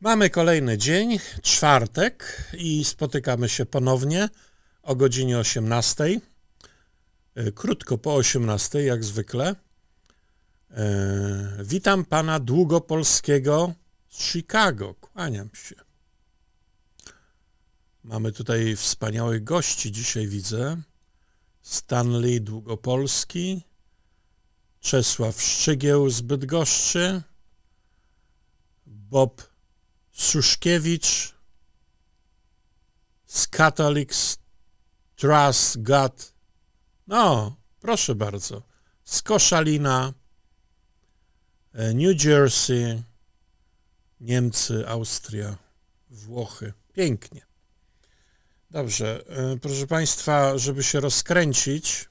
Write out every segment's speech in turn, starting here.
Mamy kolejny dzień, czwartek, i spotykamy się ponownie o godzinie 18. E, krótko po 18, jak zwykle. E, witam pana Długopolskiego z Chicago. Kłaniam się. Mamy tutaj wspaniałych gości dzisiaj, widzę. Stanley Długopolski, Czesław Szczygieł z Bydgoszczy, Bob Suszkiewicz z Catholics Trust God. No, proszę bardzo. Z Koszalina, e, New Jersey, Niemcy, Austria, Włochy. Pięknie. Dobrze, e, proszę Państwa, żeby się rozkręcić,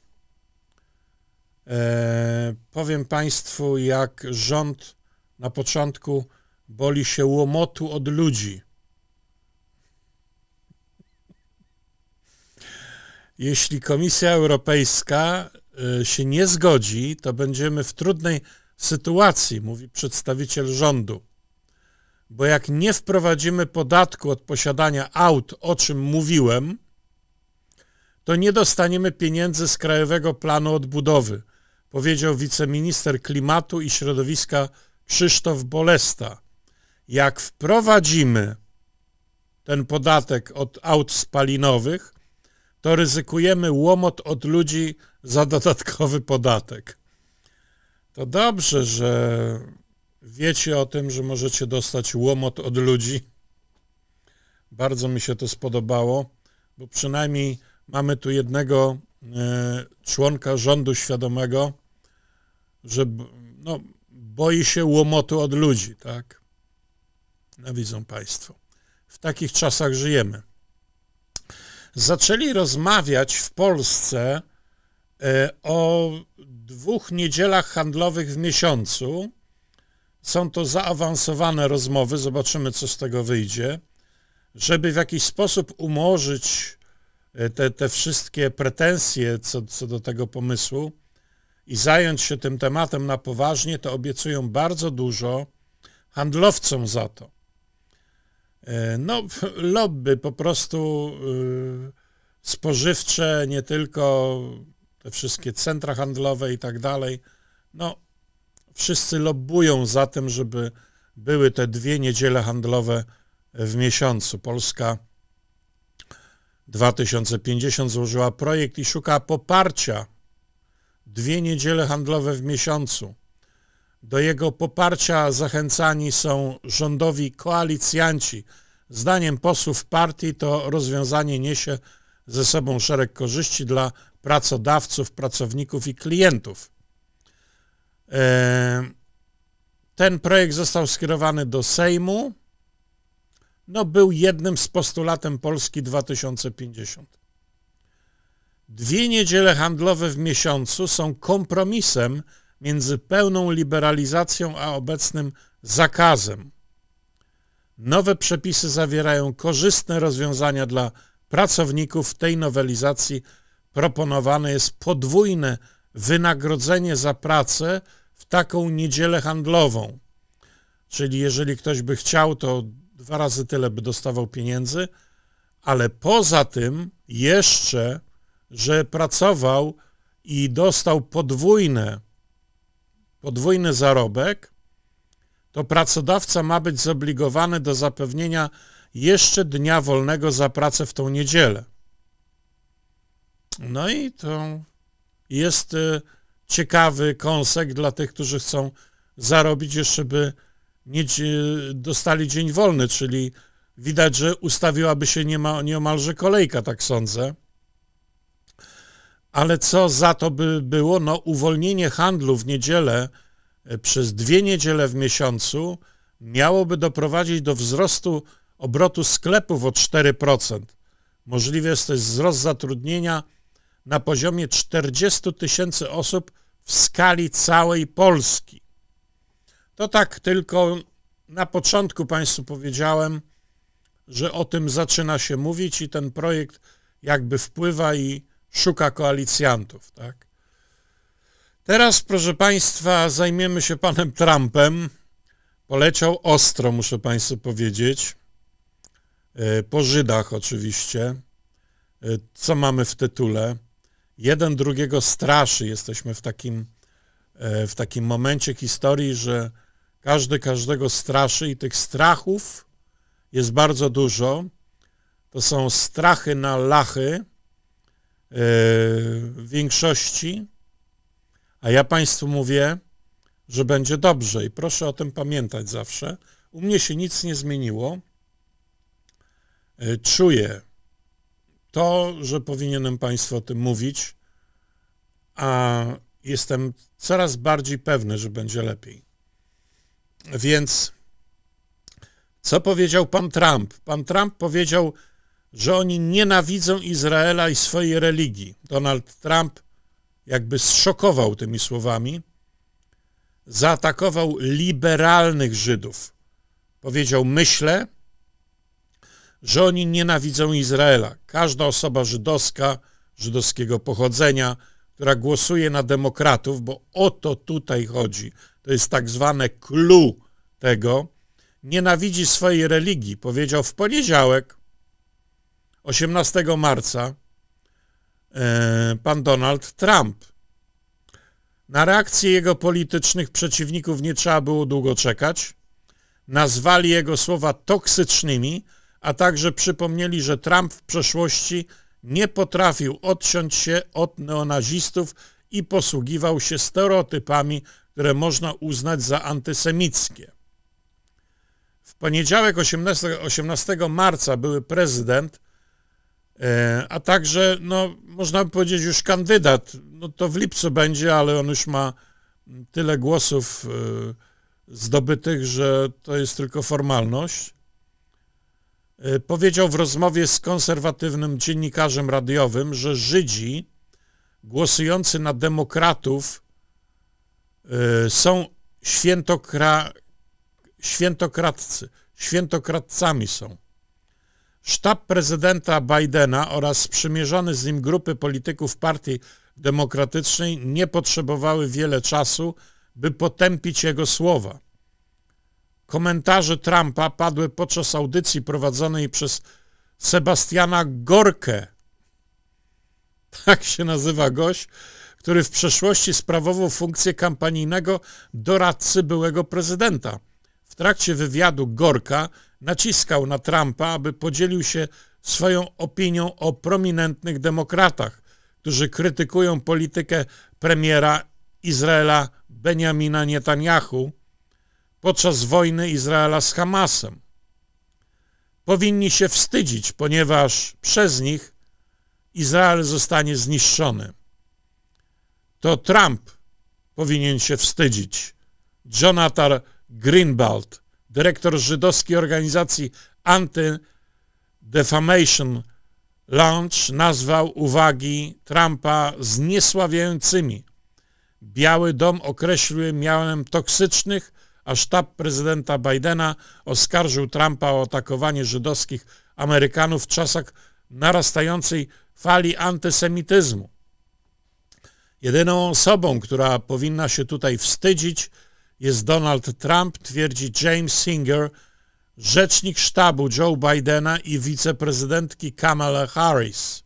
e, powiem Państwu, jak rząd na początku Boli się łomotu od ludzi. Jeśli Komisja Europejska y, się nie zgodzi, to będziemy w trudnej sytuacji, mówi przedstawiciel rządu. Bo jak nie wprowadzimy podatku od posiadania aut, o czym mówiłem, to nie dostaniemy pieniędzy z Krajowego Planu Odbudowy, powiedział wiceminister klimatu i środowiska Krzysztof Bolesta jak wprowadzimy ten podatek od aut spalinowych, to ryzykujemy łomot od ludzi za dodatkowy podatek. To dobrze, że wiecie o tym, że możecie dostać łomot od ludzi. Bardzo mi się to spodobało, bo przynajmniej mamy tu jednego y, członka rządu świadomego, że no, boi się łomotu od ludzi, tak? widzą Państwo. W takich czasach żyjemy. Zaczęli rozmawiać w Polsce e, o dwóch niedzielach handlowych w miesiącu. Są to zaawansowane rozmowy, zobaczymy co z tego wyjdzie, żeby w jakiś sposób umorzyć e, te, te wszystkie pretensje co, co do tego pomysłu i zająć się tym tematem na poważnie, to obiecują bardzo dużo handlowcom za to. E, no, lobby po prostu y, spożywcze, nie tylko te wszystkie centra handlowe i tak dalej. No, wszyscy lobbują za tym, żeby były te dwie niedziele handlowe w miesiącu. Polska 2050 złożyła projekt i szuka poparcia. Dwie niedziele handlowe w miesiącu. Do jego poparcia zachęcani są rządowi koalicjanci. Zdaniem posłów partii to rozwiązanie niesie ze sobą szereg korzyści dla pracodawców, pracowników i klientów. E, ten projekt został skierowany do Sejmu. No, był jednym z postulatem Polski 2050. Dwie niedziele handlowe w miesiącu są kompromisem, między pełną liberalizacją a obecnym zakazem. Nowe przepisy zawierają korzystne rozwiązania dla pracowników. W tej nowelizacji proponowane jest podwójne wynagrodzenie za pracę w taką niedzielę handlową. Czyli jeżeli ktoś by chciał, to dwa razy tyle by dostawał pieniędzy, ale poza tym jeszcze, że pracował i dostał podwójne podwójny zarobek, to pracodawca ma być zobligowany do zapewnienia jeszcze dnia wolnego za pracę w tą niedzielę. No i to jest y, ciekawy kąsek dla tych, którzy chcą zarobić jeszcze by nie y, dostali dzień wolny, czyli widać, że ustawiłaby się niemal, niemalże kolejka, tak sądzę ale co za to by było? No, uwolnienie handlu w niedzielę e, przez dwie niedziele w miesiącu miałoby doprowadzić do wzrostu obrotu sklepów o 4%. Możliwy jest też wzrost zatrudnienia na poziomie 40 tysięcy osób w skali całej Polski. To tak tylko na początku Państwu powiedziałem, że o tym zaczyna się mówić i ten projekt jakby wpływa i szuka koalicjantów. Tak? Teraz, proszę Państwa, zajmiemy się panem Trumpem. Poleciał ostro, muszę Państwu powiedzieć. E, po Żydach oczywiście. E, co mamy w tytule? Jeden drugiego straszy. Jesteśmy w takim, e, w takim momencie historii, że każdy każdego straszy i tych strachów jest bardzo dużo. To są strachy na lachy, E, większości, a ja Państwu mówię, że będzie dobrze i proszę o tym pamiętać zawsze. U mnie się nic nie zmieniło. E, czuję to, że powinienem Państwu o tym mówić, a jestem coraz bardziej pewny, że będzie lepiej. Więc co powiedział pan Trump? Pan Trump powiedział, że oni nienawidzą Izraela i swojej religii. Donald Trump jakby zszokował tymi słowami, zaatakował liberalnych Żydów. Powiedział: Myślę, że oni nienawidzą Izraela. Każda osoba żydowska, żydowskiego pochodzenia, która głosuje na demokratów, bo o to tutaj chodzi, to jest tak zwane clue tego, nienawidzi swojej religii. Powiedział w poniedziałek 18 marca e, pan Donald Trump. Na reakcję jego politycznych przeciwników nie trzeba było długo czekać. Nazwali jego słowa toksycznymi, a także przypomnieli, że Trump w przeszłości nie potrafił odsiąść się od neonazistów i posługiwał się stereotypami, które można uznać za antysemickie. W poniedziałek 18, 18 marca były prezydent E, a także, no, można by powiedzieć, już kandydat. No to w lipcu będzie, ale on już ma tyle głosów e, zdobytych, że to jest tylko formalność. E, powiedział w rozmowie z konserwatywnym dziennikarzem radiowym, że Żydzi głosujący na demokratów są świętokra, świętokradcy, świętokradcami są. Sztab prezydenta Bidena oraz sprzymierzone z nim grupy polityków Partii Demokratycznej nie potrzebowały wiele czasu, by potępić jego słowa. Komentarze Trumpa padły podczas audycji prowadzonej przez Sebastiana Gorkę. Tak się nazywa gość, który w przeszłości sprawował funkcję kampanijnego doradcy byłego prezydenta. W trakcie wywiadu Gorka naciskał na Trumpa, aby podzielił się swoją opinią o prominentnych demokratach, którzy krytykują politykę premiera Izraela Benjamina Netanyahu podczas wojny Izraela z Hamasem. Powinni się wstydzić, ponieważ przez nich Izrael zostanie zniszczony. To Trump powinien się wstydzić. Jonathan Greenbelt dyrektor żydowskiej organizacji Anti-Defamation Launch nazwał uwagi Trumpa zniesławiającymi. Biały Dom określił miałem toksycznych, a sztab prezydenta Bidena oskarżył Trumpa o atakowanie żydowskich Amerykanów w czasach narastającej fali antysemityzmu. Jedyną osobą, która powinna się tutaj wstydzić, jest Donald Trump, twierdzi James Singer, rzecznik sztabu Joe Bidena i wiceprezydentki Kamala Harris.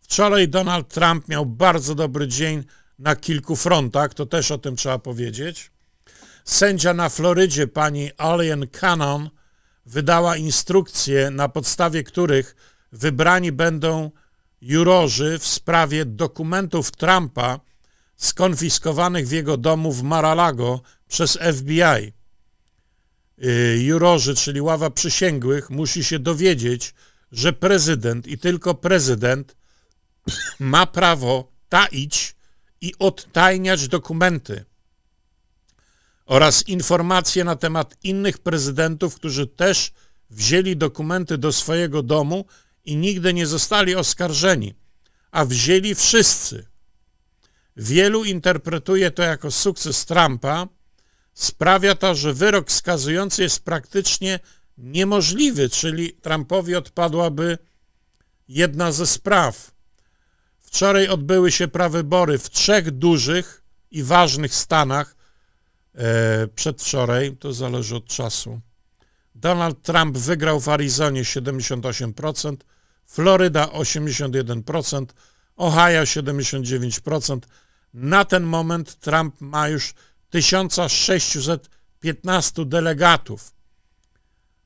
Wczoraj Donald Trump miał bardzo dobry dzień na kilku frontach, to też o tym trzeba powiedzieć. Sędzia na Florydzie, pani Alien Cannon, wydała instrukcje, na podstawie których wybrani będą jurorzy w sprawie dokumentów Trumpa skonfiskowanych w jego domu w Mar-a-Lago przez FBI. Y, jurorzy, czyli ława przysięgłych, musi się dowiedzieć, że prezydent i tylko prezydent ma prawo taić i odtajniać dokumenty oraz informacje na temat innych prezydentów, którzy też wzięli dokumenty do swojego domu i nigdy nie zostali oskarżeni, a wzięli wszyscy. Wielu interpretuje to jako sukces Trumpa, Sprawia to, że wyrok skazujący jest praktycznie niemożliwy, czyli Trumpowi odpadłaby jedna ze spraw. Wczoraj odbyły się prawybory w trzech dużych i ważnych stanach. E, przedwczoraj, to zależy od czasu. Donald Trump wygrał w Arizonie 78%, Floryda 81%, Ohio 79%. Na ten moment Trump ma już 1615 delegatów.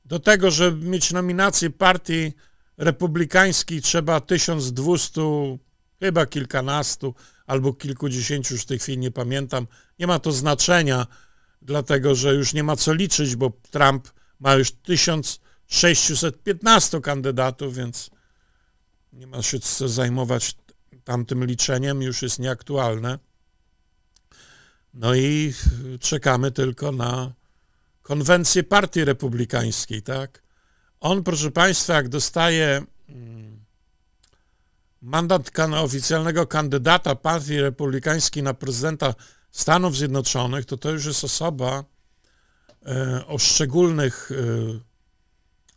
Do tego, żeby mieć nominację partii republikańskiej, trzeba 1200, chyba kilkanastu albo kilkudziesięciu, już w tej chwili nie pamiętam. Nie ma to znaczenia, dlatego że już nie ma co liczyć, bo Trump ma już 1615 kandydatów, więc nie ma się co zajmować tamtym liczeniem, już jest nieaktualne. No i czekamy tylko na konwencję Partii Republikańskiej, tak? On, proszę Państwa, jak dostaje mm, mandat oficjalnego kandydata Partii Republikańskiej na prezydenta Stanów Zjednoczonych, to to już jest osoba e, o szczególnych, e,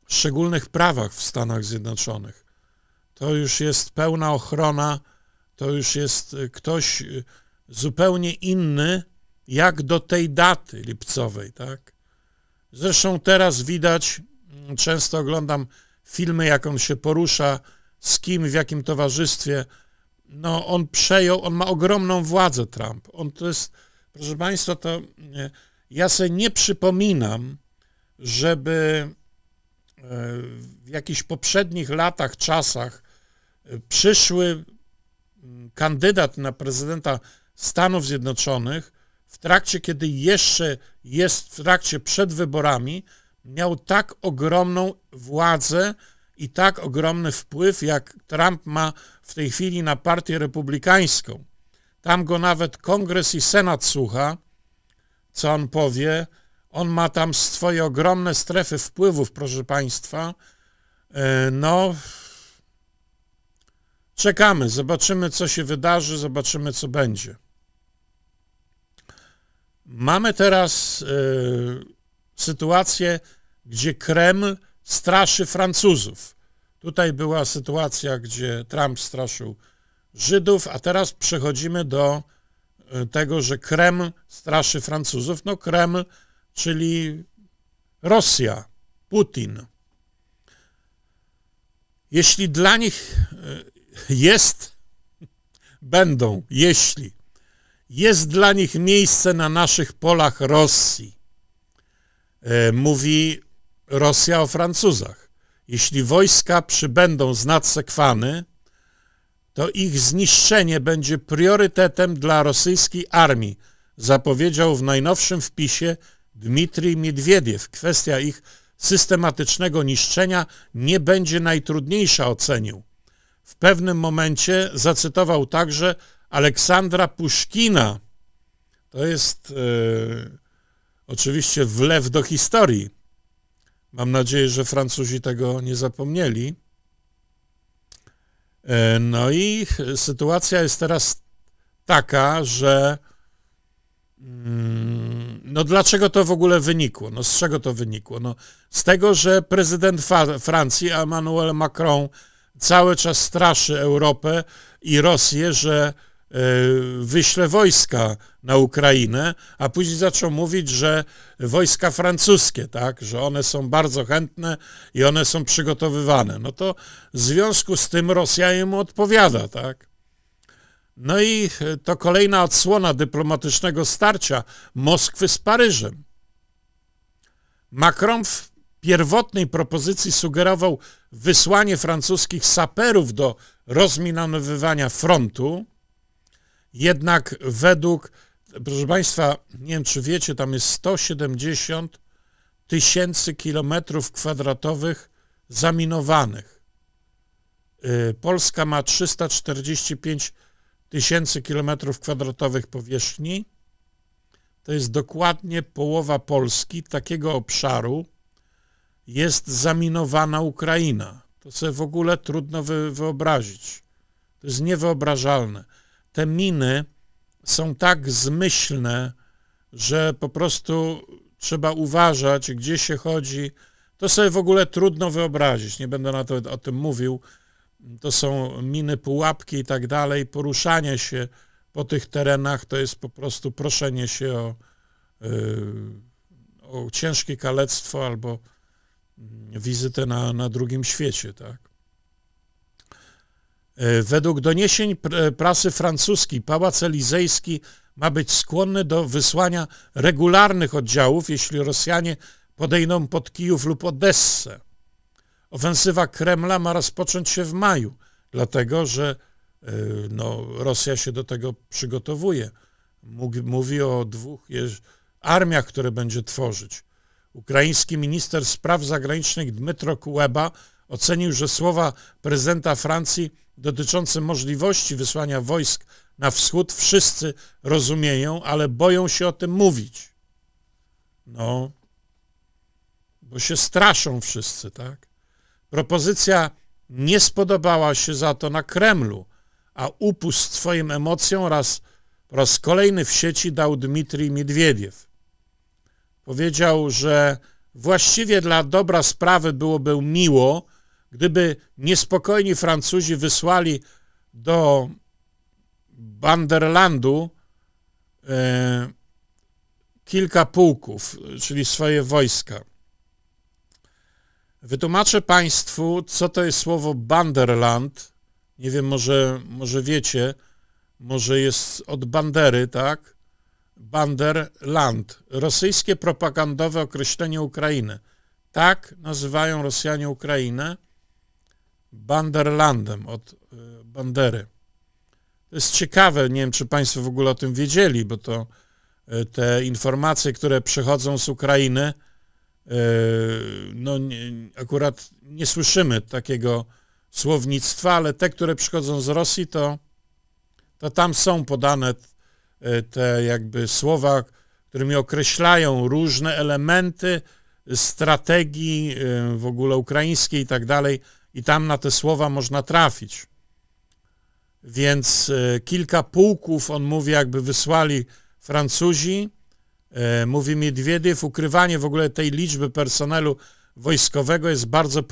szczególnych prawach w Stanach Zjednoczonych. To już jest pełna ochrona, to już jest e, ktoś, zupełnie inny jak do tej daty lipcowej, tak? Zresztą teraz widać, mm, często oglądam filmy, jak on się porusza, z kim, w jakim towarzystwie. No, on przejął, on ma ogromną władzę, Trump. On to jest, proszę Państwa, to mm, ja sobie nie przypominam, żeby e, w jakichś poprzednich latach, czasach e, przyszły mm, kandydat na prezydenta Stanów Zjednoczonych w trakcie, kiedy jeszcze jest w trakcie przed wyborami, miał tak ogromną władzę i tak ogromny wpływ, jak Trump ma w tej chwili na partię republikańską. Tam go nawet kongres i senat słucha, co on powie. On ma tam swoje ogromne strefy wpływów, proszę Państwa. E, no, czekamy, zobaczymy, co się wydarzy, zobaczymy, co będzie. Mamy teraz e, sytuację, gdzie Kreml straszy Francuzów. Tutaj była sytuacja, gdzie Trump straszył Żydów, a teraz przechodzimy do e, tego, że Kreml straszy Francuzów. No Kreml, czyli Rosja, Putin. Jeśli dla nich e, jest, będą, jeśli jest dla nich miejsce na naszych polach Rosji. E, mówi Rosja o Francuzach. Jeśli wojska przybędą z nadsekwany, to ich zniszczenie będzie priorytetem dla rosyjskiej armii, zapowiedział w najnowszym wpisie Dmitrij Miedwiediew. Kwestia ich systematycznego niszczenia nie będzie najtrudniejsza, ocenił. W pewnym momencie zacytował także Aleksandra Puszkina. To jest e, oczywiście wlew do historii. Mam nadzieję, że Francuzi tego nie zapomnieli. E, no i sytuacja jest teraz taka, że mm, no dlaczego to w ogóle wynikło? No z czego to wynikło? No z tego, że prezydent Francji Emmanuel Macron cały czas straszy Europę i Rosję, że E, wyśle wojska na Ukrainę, a później zaczął mówić, że wojska francuskie, tak, że one są bardzo chętne i one są przygotowywane. No to w związku z tym Rosja jemu odpowiada, tak. No i e, to kolejna odsłona dyplomatycznego starcia Moskwy z Paryżem. Macron w pierwotnej propozycji sugerował wysłanie francuskich saperów do rozminowywania frontu, jednak według, proszę Państwa, nie wiem czy wiecie, tam jest 170 tysięcy kilometrów kwadratowych zaminowanych. Y, Polska ma 345 tysięcy kilometrów kwadratowych powierzchni. To jest dokładnie połowa Polski. Takiego obszaru jest zaminowana Ukraina. To sobie w ogóle trudno wyobrazić. To jest niewyobrażalne te miny są tak zmyślne, że po prostu trzeba uważać, gdzie się chodzi. To sobie w ogóle trudno wyobrazić, nie będę na to, o tym mówił. To są miny, pułapki i tak dalej. Poruszanie się po tych terenach to jest po prostu proszenie się o, yy, o ciężkie kalectwo albo mm, wizytę na, na drugim świecie. Tak? E, według doniesień e, prasy francuskiej Pałac Elizejski ma być skłonny do wysłania regularnych oddziałów, jeśli Rosjanie podejdą pod Kijów lub Odessę. Ofensywa Kremla ma rozpocząć się w maju, dlatego że e, no, Rosja się do tego przygotowuje. Mówi o dwóch armiach, które będzie tworzyć. Ukraiński minister spraw zagranicznych Dmytro Kuleba ocenił, że słowa prezydenta Francji dotyczący możliwości wysłania wojsk na wschód wszyscy rozumieją, ale boją się o tym mówić. No, bo się straszą wszyscy, tak? Propozycja nie spodobała się za to na Kremlu, a upust swoim emocjom raz, raz kolejny w sieci dał Dmitrij Miedwiediew. Powiedział, że właściwie dla dobra sprawy byłoby miło, Gdyby niespokojni Francuzi wysłali do Banderlandu e, kilka pułków, czyli swoje wojska. Wytłumaczę Państwu, co to jest słowo Banderland. Nie wiem, może, może wiecie, może jest od bandery, tak? Banderland. Rosyjskie propagandowe określenie Ukrainy. Tak nazywają Rosjanie Ukrainę Banderlandem od y, Bandery. To jest ciekawe, nie wiem, czy Państwo w ogóle o tym wiedzieli, bo to y, te informacje, które przychodzą z Ukrainy, y, no akurat nie słyszymy takiego słownictwa, ale te, które przychodzą z Rosji, to, to tam są podane te jakby słowa, którymi określają różne elementy strategii w ogóle ukraińskiej i tak dalej, i tam na te słowa można trafić. Więc e, kilka pułków, on mówi, jakby wysłali Francuzi, e, mówi Miedwiediew, ukrywanie w ogóle tej liczby personelu wojskowego jest bardzo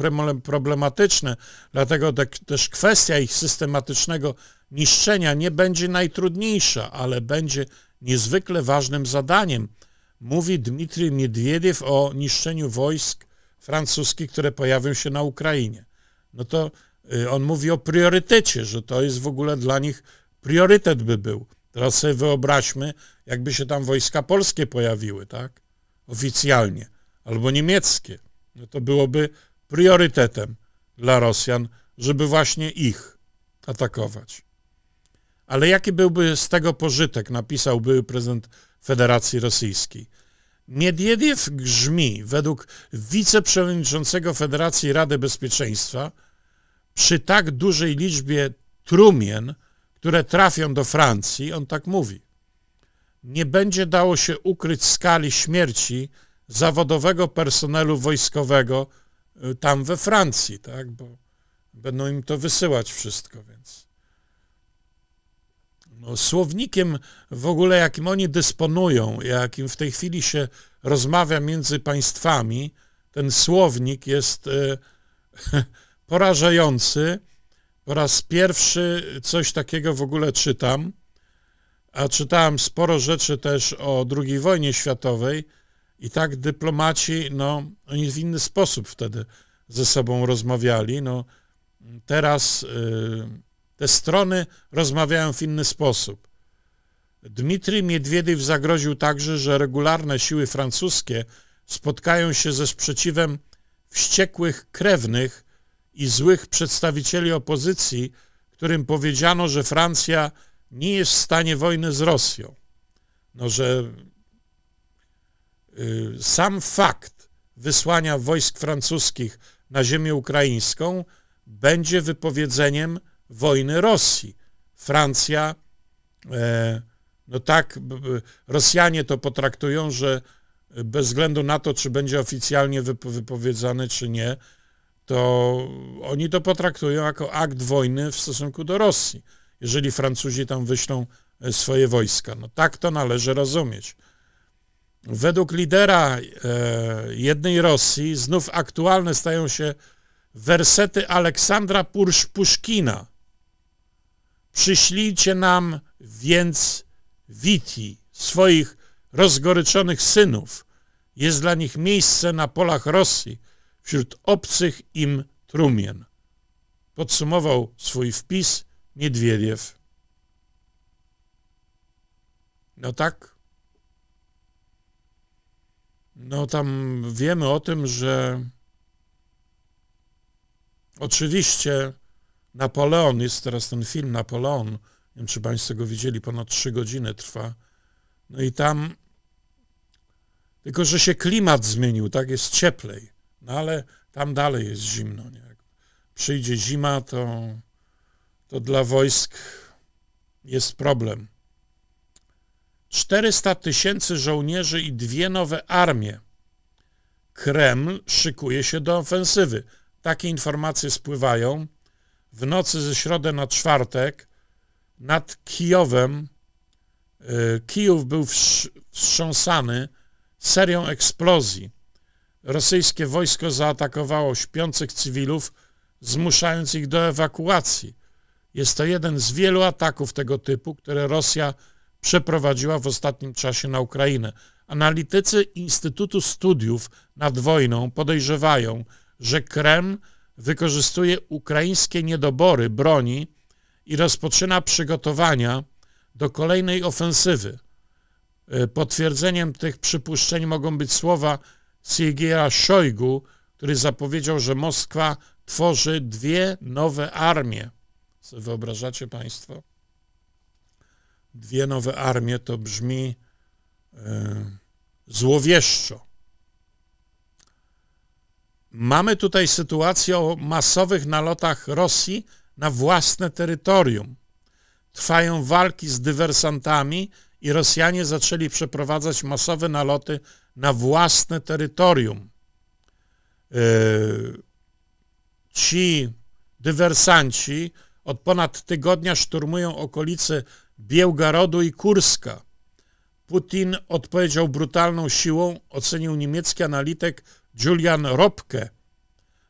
problematyczne, dlatego też kwestia ich systematycznego niszczenia nie będzie najtrudniejsza, ale będzie niezwykle ważnym zadaniem. Mówi Dmitrij Miedwiediew o niszczeniu wojsk francuskich, które pojawią się na Ukrainie no to y, on mówi o priorytecie, że to jest w ogóle dla nich priorytet by był. Teraz sobie wyobraźmy, jakby się tam wojska polskie pojawiły, tak? Oficjalnie. Albo niemieckie. No to byłoby priorytetem dla Rosjan, żeby właśnie ich atakować. Ale jaki byłby z tego pożytek, napisał były prezydent Federacji Rosyjskiej. Miedwiediew grzmi według wiceprzewodniczącego Federacji Rady Bezpieczeństwa przy tak dużej liczbie trumien, które trafią do Francji, on tak mówi, nie będzie dało się ukryć skali śmierci zawodowego personelu wojskowego y, tam we Francji, tak? bo będą im to wysyłać wszystko, więc słownikiem w ogóle, jakim oni dysponują, jakim w tej chwili się rozmawia między państwami, ten słownik jest e, porażający. Po raz pierwszy coś takiego w ogóle czytam, a czytałem sporo rzeczy też o II wojnie światowej i tak dyplomaci, no, oni w inny sposób wtedy ze sobą rozmawiali. No, teraz... Yy, te strony rozmawiają w inny sposób. Dmitry Miedwiediew zagroził także, że regularne siły francuskie spotkają się ze sprzeciwem wściekłych krewnych i złych przedstawicieli opozycji, którym powiedziano, że Francja nie jest w stanie wojny z Rosją. No, że y, sam fakt wysłania wojsk francuskich na ziemię ukraińską będzie wypowiedzeniem wojny Rosji. Francja, e, no tak, Rosjanie to potraktują, że bez względu na to, czy będzie oficjalnie wypowiedziane, czy nie, to oni to potraktują jako akt wojny w stosunku do Rosji, jeżeli Francuzi tam wyślą e, swoje wojska. No tak to należy rozumieć. Według lidera e, jednej Rosji znów aktualne stają się wersety Aleksandra Puszkina – Przyślijcie nam więc witi, swoich rozgoryczonych synów. Jest dla nich miejsce na polach Rosji, wśród obcych im trumien. Podsumował swój wpis Miedwiediew. No tak. No tam wiemy o tym, że oczywiście Napoleon, jest teraz ten film Napoleon, nie wiem czy Państwo go widzieli, ponad trzy godziny trwa. No i tam, tylko że się klimat zmienił, tak, jest cieplej, no ale tam dalej jest zimno. Nie? Jak przyjdzie zima, to, to dla wojsk jest problem. 400 tysięcy żołnierzy i dwie nowe armie. Kreml szykuje się do ofensywy. Takie informacje spływają w nocy ze środę na czwartek nad Kijowem. Y, Kijów był wstrząsany serią eksplozji. Rosyjskie wojsko zaatakowało śpiących cywilów, zmuszając ich do ewakuacji. Jest to jeden z wielu ataków tego typu, które Rosja przeprowadziła w ostatnim czasie na Ukrainę. Analitycy Instytutu Studiów nad Wojną podejrzewają, że Kreml wykorzystuje ukraińskie niedobory broni i rozpoczyna przygotowania do kolejnej ofensywy. E, potwierdzeniem tych przypuszczeń mogą być słowa Siegiera Szojgu, który zapowiedział, że Moskwa tworzy dwie nowe armie. Co wyobrażacie Państwo? Dwie nowe armie to brzmi yy, złowieszczo. Mamy tutaj sytuację o masowych nalotach Rosji na własne terytorium. Trwają walki z dywersantami i Rosjanie zaczęli przeprowadzać masowe naloty na własne terytorium. Yy, ci dywersanci od ponad tygodnia szturmują okolice Biełgarodu i Kurska. Putin odpowiedział brutalną siłą, ocenił niemiecki analityk Julian Robke,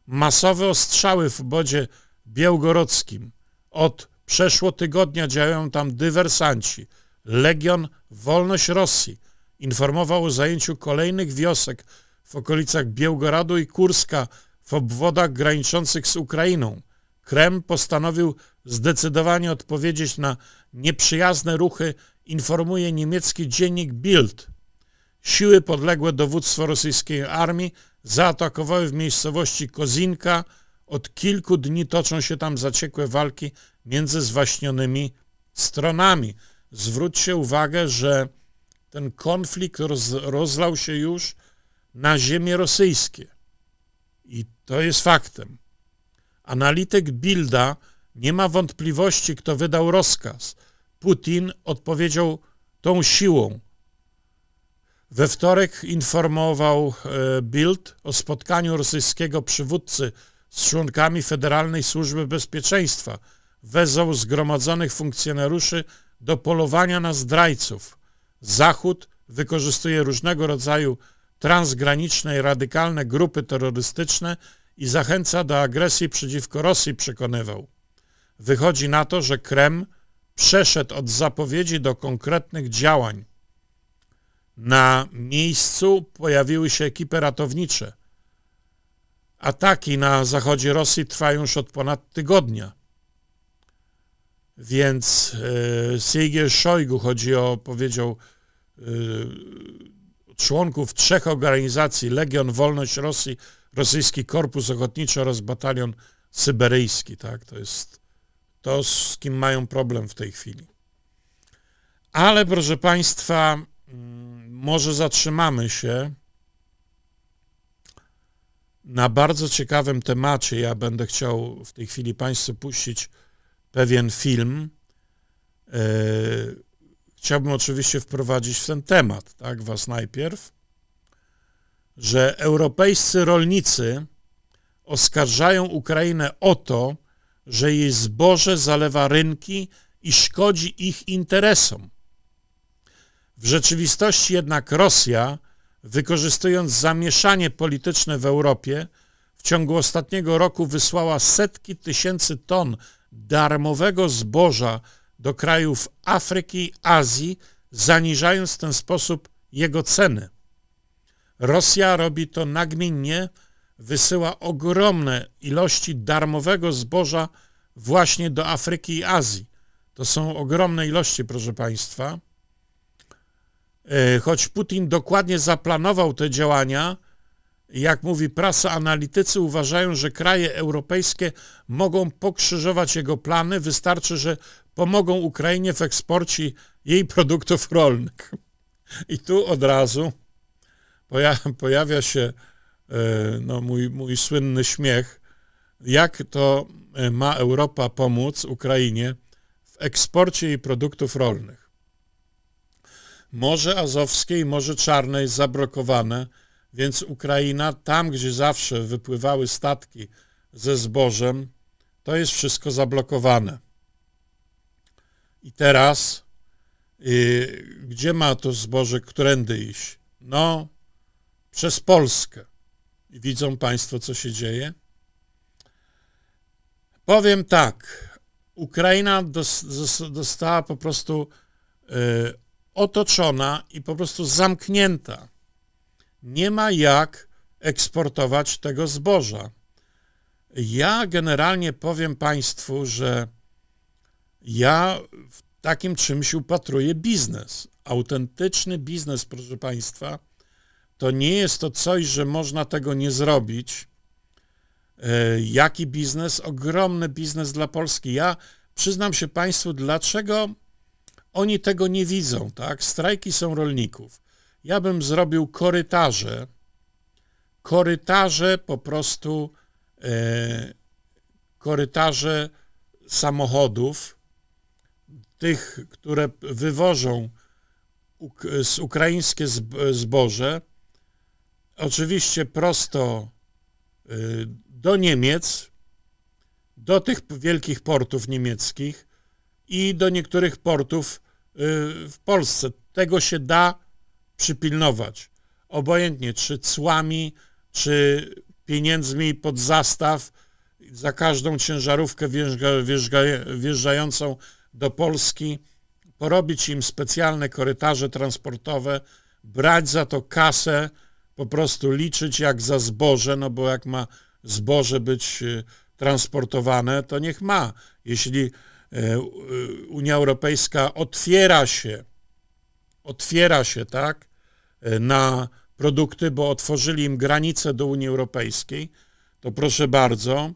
masowe ostrzały w obodzie Białgorodzkim. Od przeszło tygodnia działają tam dywersanci. Legion Wolność Rosji informował o zajęciu kolejnych wiosek w okolicach Białgoradu i Kurska w obwodach graniczących z Ukrainą. Kreml postanowił zdecydowanie odpowiedzieć na nieprzyjazne ruchy, informuje niemiecki dziennik Bild. Siły podległe dowództwo rosyjskiej armii zaatakowały w miejscowości Kozinka. Od kilku dni toczą się tam zaciekłe walki między zwaśnionymi stronami. Zwróćcie uwagę, że ten konflikt roz, rozlał się już na ziemie rosyjskie. I to jest faktem. Analityk Bilda nie ma wątpliwości, kto wydał rozkaz. Putin odpowiedział tą siłą, we wtorek informował e, Bild o spotkaniu rosyjskiego przywódcy z członkami Federalnej Służby Bezpieczeństwa. Wezwał zgromadzonych funkcjonariuszy do polowania na zdrajców. Zachód wykorzystuje różnego rodzaju transgraniczne i radykalne grupy terrorystyczne i zachęca do agresji przeciwko Rosji, przekonywał. Wychodzi na to, że Kreml przeszedł od zapowiedzi do konkretnych działań. Na miejscu pojawiły się ekipy ratownicze. Ataki na zachodzie Rosji trwają już od ponad tygodnia. Więc yy, e, Sigier Szojgu chodzi o, powiedział, e, członków trzech organizacji Legion Wolność Rosji, Rosyjski Korpus Ochotniczy oraz Batalion Syberyjski. Tak? To jest to, z kim mają problem w tej chwili. Ale proszę Państwa, mm, może zatrzymamy się na bardzo ciekawym temacie. Ja będę chciał w tej chwili Państwu puścić pewien film. E, chciałbym oczywiście wprowadzić w ten temat, tak, Was najpierw, że europejscy rolnicy oskarżają Ukrainę o to, że jej zboże zalewa rynki i szkodzi ich interesom. W rzeczywistości jednak Rosja, wykorzystując zamieszanie polityczne w Europie, w ciągu ostatniego roku wysłała setki tysięcy ton darmowego zboża do krajów Afryki, i Azji, zaniżając w ten sposób jego ceny. Rosja robi to nagminnie, wysyła ogromne ilości darmowego zboża właśnie do Afryki i Azji. To są ogromne ilości, proszę Państwa. E, choć Putin dokładnie zaplanował te działania, jak mówi prasa, analitycy uważają, że kraje europejskie mogą pokrzyżować jego plany. Wystarczy, że pomogą Ukrainie w eksporcie jej produktów rolnych. I tu od razu pojawia się e, no, mój, mój słynny śmiech, jak to e, ma Europa pomóc Ukrainie w eksporcie jej produktów rolnych. Morze Azowskie i Morze Czarne jest zablokowane, więc Ukraina, tam gdzie zawsze wypływały statki ze zbożem, to jest wszystko zablokowane. I teraz, yy, gdzie ma to zboże, którędy iść? No, przez Polskę. Widzą Państwo, co się dzieje? Powiem tak. Ukraina dostała po prostu y, otoczona i po prostu zamknięta. Nie ma jak eksportować tego zboża. Ja generalnie powiem Państwu, że ja w takim czymś upatruję biznes. Autentyczny biznes, proszę Państwa, to nie jest to coś, że można tego nie zrobić. E, jaki biznes? Ogromny biznes dla Polski. Ja przyznam się Państwu, dlaczego oni tego nie widzą, tak? Strajki są rolników. Ja bym zrobił korytarze, korytarze po prostu, e, korytarze samochodów, tych, które wywożą uk z ukraińskie zboże, oczywiście prosto e, do Niemiec, do tych wielkich portów niemieckich, i do niektórych portów y, w Polsce. Tego się da przypilnować. Obojętnie, czy cłami, czy pieniędzmi pod zastaw, za każdą ciężarówkę wjeżdża, wjeżdża, wjeżdżającą do Polski, porobić im specjalne korytarze transportowe, brać za to kasę, po prostu liczyć jak za zboże, no bo jak ma zboże być y, transportowane, to niech ma. Jeśli E, e, Unia Europejska otwiera się, otwiera się, tak, e, na produkty, bo otworzyli im granice do Unii Europejskiej, to proszę bardzo,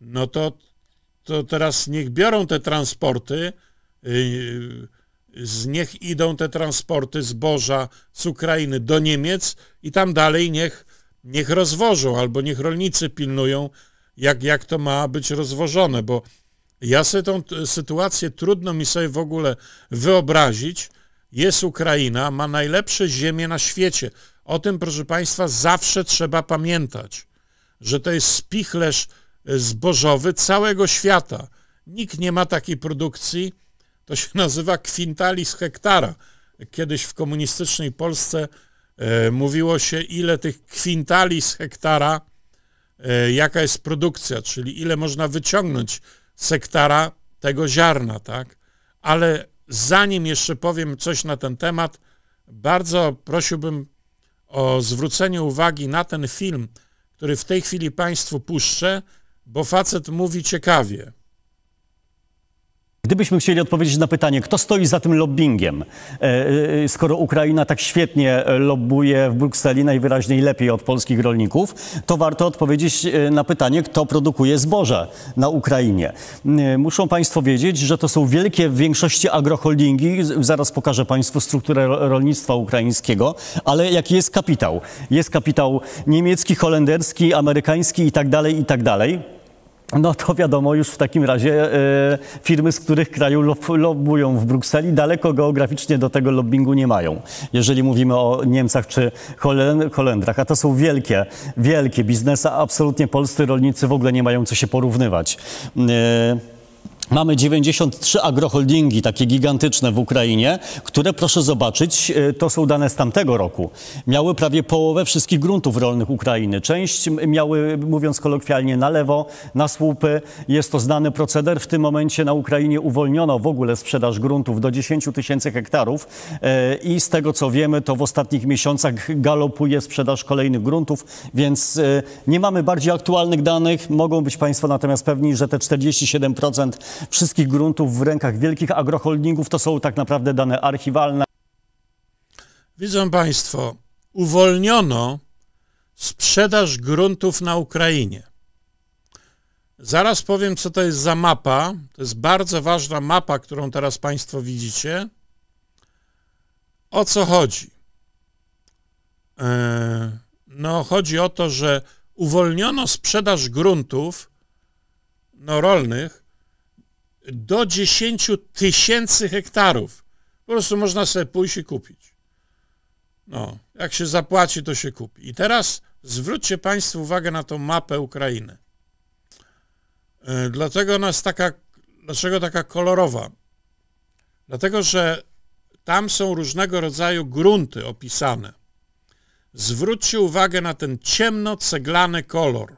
no to, to teraz niech biorą te transporty, z, niech idą te transporty zboża z Ukrainy do Niemiec i tam dalej niech, niech rozwożą, albo niech rolnicy pilnują, jak, jak to ma być rozwożone, bo ja sobie tą sytuację trudno mi sobie w ogóle wyobrazić. Jest Ukraina, ma najlepsze ziemie na świecie. O tym, proszę Państwa, zawsze trzeba pamiętać, że to jest spichlerz e, zbożowy całego świata. Nikt nie ma takiej produkcji. To się nazywa kwintalis hektara. Kiedyś w komunistycznej Polsce e, mówiło się, ile tych kwintali hektara, e, jaka jest produkcja, czyli ile można wyciągnąć sektara tego ziarna, tak? Ale zanim jeszcze powiem coś na ten temat, bardzo prosiłbym o zwrócenie uwagi na ten film, który w tej chwili Państwu puszczę, bo facet mówi ciekawie. Gdybyśmy chcieli odpowiedzieć na pytanie, kto stoi za tym lobbyingiem, e, e, skoro Ukraina tak świetnie e, lobbuje w Brukseli najwyraźniej lepiej od polskich rolników, to warto odpowiedzieć na pytanie, kto produkuje zboże na Ukrainie. Muszą Państwo wiedzieć, że to są wielkie w większości agroholdingi, zaraz pokażę Państwu strukturę rolnictwa ukraińskiego, ale jaki jest kapitał? Jest kapitał niemiecki, holenderski, amerykański itd., tak itd. Tak no to wiadomo już w takim razie e, firmy, z których kraju lob, lobują w Brukseli, daleko geograficznie do tego lobbingu nie mają, jeżeli mówimy o Niemcach czy Holendrach. A to są wielkie, wielkie biznesy, absolutnie polscy rolnicy w ogóle nie mają co się porównywać. E, Mamy 93 agroholdingi, takie gigantyczne w Ukrainie, które proszę zobaczyć, e, to są dane z tamtego roku. Miały prawie połowę wszystkich gruntów rolnych Ukrainy. Część miały, mówiąc kolokwialnie, na lewo, na słupy. Jest to znany proceder. W tym momencie na Ukrainie uwolniono w ogóle sprzedaż gruntów do 10 tysięcy hektarów e, i z tego co wiemy, to w ostatnich miesiącach galopuje sprzedaż kolejnych gruntów, więc e, nie mamy bardziej aktualnych danych. Mogą być Państwo natomiast pewni, że te 47% wszystkich gruntów w rękach wielkich agroholdingów. To są tak naprawdę dane archiwalne. Widzą Państwo, uwolniono sprzedaż gruntów na Ukrainie. Zaraz powiem, co to jest za mapa. To jest bardzo ważna mapa, którą teraz Państwo widzicie. O co chodzi? E, no, chodzi o to, że uwolniono sprzedaż gruntów no, rolnych do 10 tysięcy hektarów. Po prostu można sobie pójść i kupić. No, jak się zapłaci, to się kupi. I teraz zwróćcie Państwo uwagę na tą mapę Ukrainy. E, dlatego ona jest taka, dlaczego taka kolorowa? Dlatego, że tam są różnego rodzaju grunty opisane. Zwróćcie uwagę na ten ciemno-ceglany kolor.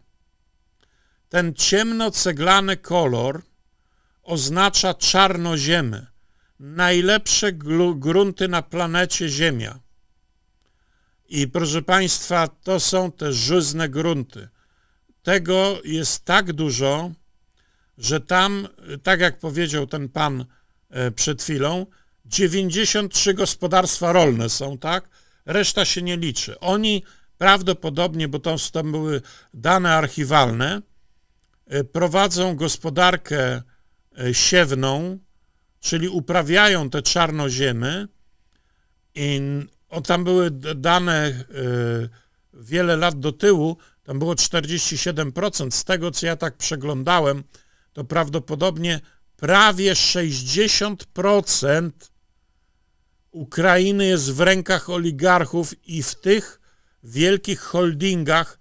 Ten ciemno-ceglany kolor oznacza czarnoziemy, najlepsze grunty na planecie Ziemia. I proszę Państwa, to są te żyzne grunty. Tego jest tak dużo, że tam, tak jak powiedział ten pan e, przed chwilą, 93 gospodarstwa rolne są, tak? Reszta się nie liczy. Oni prawdopodobnie, bo to, tam były dane archiwalne, e, prowadzą gospodarkę E, siewną, czyli uprawiają te czarnoziemy. I o, tam były dane e, wiele lat do tyłu, tam było 47%. Z tego, co ja tak przeglądałem, to prawdopodobnie prawie 60% Ukrainy jest w rękach oligarchów i w tych wielkich holdingach,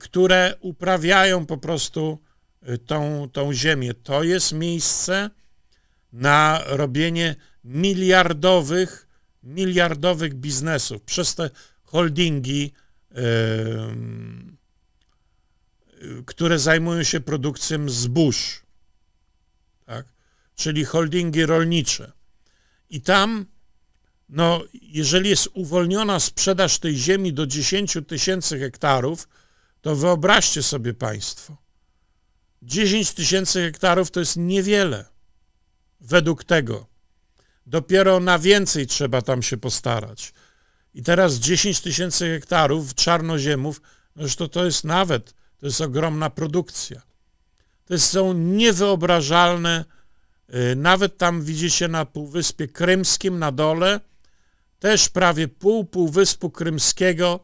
które uprawiają po prostu tą, tą ziemię. To jest miejsce na robienie miliardowych, miliardowych biznesów przez te holdingi, które zajmują się produkcją zbóż, tak? czyli holdingi rolnicze. I tam, no, jeżeli jest uwolniona sprzedaż tej ziemi do 10 tysięcy hektarów, to wyobraźcie sobie Państwo, 10 tysięcy hektarów to jest niewiele według tego. Dopiero na więcej trzeba tam się postarać. I teraz 10 tysięcy hektarów czarnoziemów, no zresztą to jest nawet, to jest ogromna produkcja. To są niewyobrażalne, y, nawet tam widzicie na Półwyspie Krymskim na dole, też prawie pół Półwyspu Krymskiego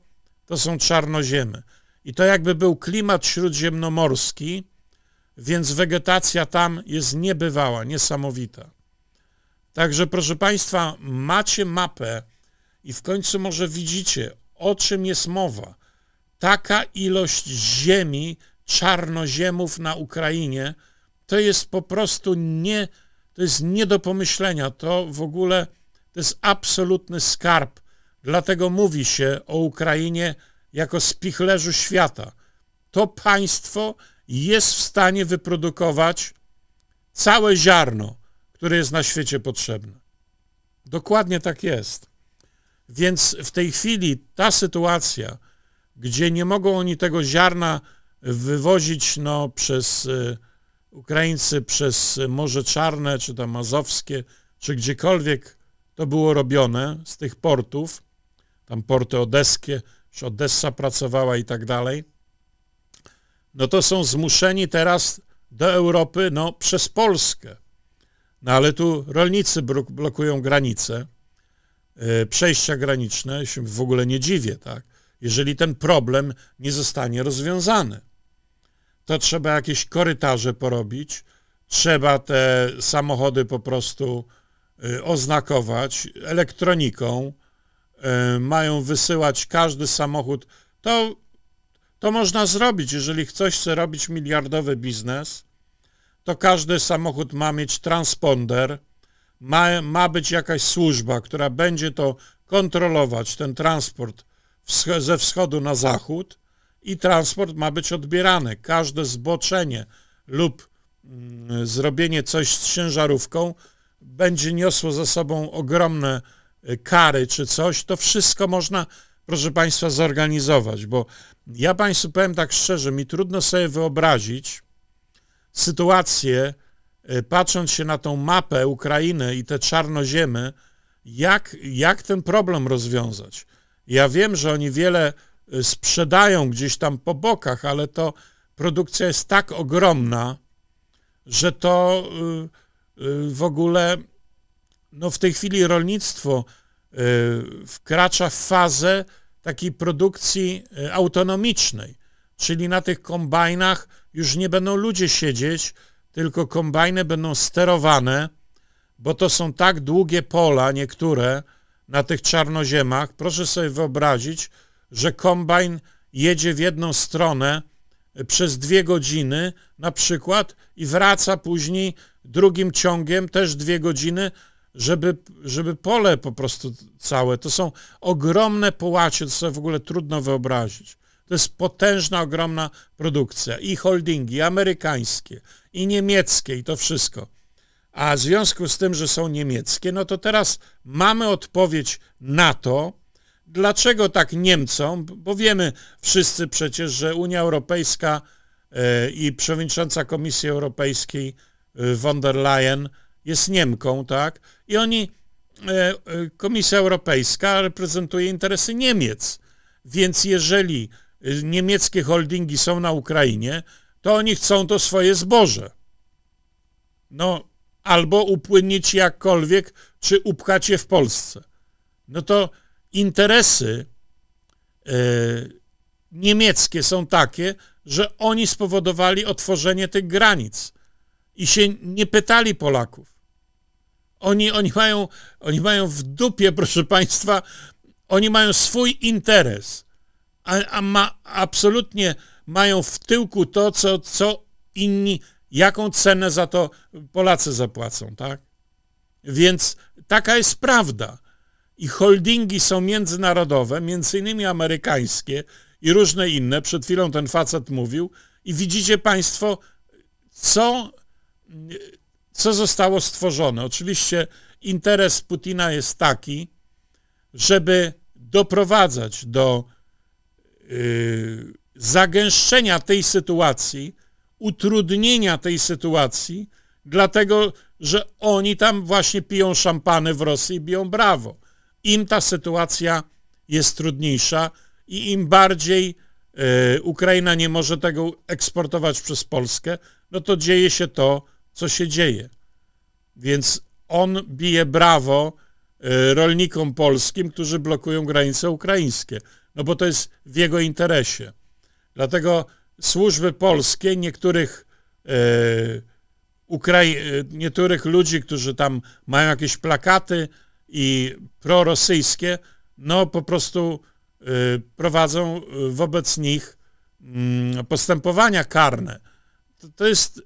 to są czarnoziemy. I to jakby był klimat śródziemnomorski, więc wegetacja tam jest niebywała, niesamowita. Także proszę Państwa, macie mapę i w końcu może widzicie, o czym jest mowa. Taka ilość ziemi, czarnoziemów na Ukrainie, to jest po prostu nie, to jest nie do pomyślenia. To w ogóle to jest absolutny skarb. Dlatego mówi się o Ukrainie jako spichlerzu świata. To państwo jest w stanie wyprodukować całe ziarno, które jest na świecie potrzebne. Dokładnie tak jest. Więc w tej chwili ta sytuacja, gdzie nie mogą oni tego ziarna wywozić no, przez e, Ukraińcy, przez Morze Czarne, czy tam Mazowskie, czy gdziekolwiek to było robione z tych portów, tam porty odeskie, czy Odessa pracowała i tak dalej, no to są zmuszeni teraz do Europy no, przez Polskę. No ale tu rolnicy blokują granice, e, przejścia graniczne, się w ogóle nie dziwię, tak? Jeżeli ten problem nie zostanie rozwiązany, to trzeba jakieś korytarze porobić, trzeba te samochody po prostu e, oznakować elektroniką, e, mają wysyłać każdy samochód. To to można zrobić, jeżeli ktoś chce robić miliardowy biznes, to każdy samochód ma mieć transponder, ma, ma być jakaś służba, która będzie to kontrolować, ten transport ze wschodu na zachód i transport ma być odbierany. Każde zboczenie lub mm, zrobienie coś z ciężarówką będzie niosło za sobą ogromne e, kary czy coś, to wszystko można proszę Państwa, zorganizować, bo ja Państwu powiem tak szczerze, mi trudno sobie wyobrazić sytuację, e, patrząc się na tą mapę Ukrainy i te czarnoziemy, jak, jak ten problem rozwiązać. Ja wiem, że oni wiele e, sprzedają gdzieś tam po bokach, ale to produkcja jest tak ogromna, że to e, w ogóle no w tej chwili rolnictwo wkracza w fazę, takiej produkcji e, autonomicznej, czyli na tych kombajnach już nie będą ludzie siedzieć, tylko kombajny będą sterowane, bo to są tak długie pola, niektóre na tych czarnoziemach. Proszę sobie wyobrazić, że kombajn jedzie w jedną stronę e, przez dwie godziny na przykład i wraca później drugim ciągiem też dwie godziny, żeby, żeby pole po prostu całe, to są ogromne połacie, to sobie w ogóle trudno wyobrazić. To jest potężna, ogromna produkcja. I holdingi i amerykańskie, i niemieckie, i to wszystko. A w związku z tym, że są niemieckie, no to teraz mamy odpowiedź na to, dlaczego tak Niemcom, bo wiemy wszyscy przecież, że Unia Europejska e, i przewodnicząca Komisji Europejskiej e, von der Leyen jest Niemką, tak? I oni, e, e, Komisja Europejska reprezentuje interesy Niemiec, więc jeżeli e, niemieckie holdingi są na Ukrainie, to oni chcą to swoje zboże. No, albo upłynnić jakkolwiek, czy upchać je w Polsce. No to interesy niemieckie są takie, że oni spowodowali otworzenie tych granic i się nie pytali Polaków. Oni, oni, mają, oni mają w dupie, proszę Państwa, oni mają swój interes, a, a ma, absolutnie mają w tyłku to, co, co inni, jaką cenę za to Polacy zapłacą, tak? Więc taka jest prawda. I holdingi są międzynarodowe, między innymi amerykańskie i różne inne. Przed chwilą ten facet mówił. I widzicie Państwo, co, co zostało stworzone? Oczywiście interes Putina jest taki, żeby doprowadzać do y, zagęszczenia tej sytuacji, utrudnienia tej sytuacji, dlatego że oni tam właśnie piją szampany w Rosji i biją brawo. Im ta sytuacja jest trudniejsza i im bardziej y, Ukraina nie może tego eksportować przez Polskę, no to dzieje się to co się dzieje. Więc on bije brawo e, rolnikom polskim, którzy blokują granice ukraińskie, no bo to jest w jego interesie. Dlatego służby polskie niektórych, e, Ukrai e, niektórych ludzi, którzy tam mają jakieś plakaty i prorosyjskie, no po prostu prowadzą wobec nich mm, postępowania karne. To, to jest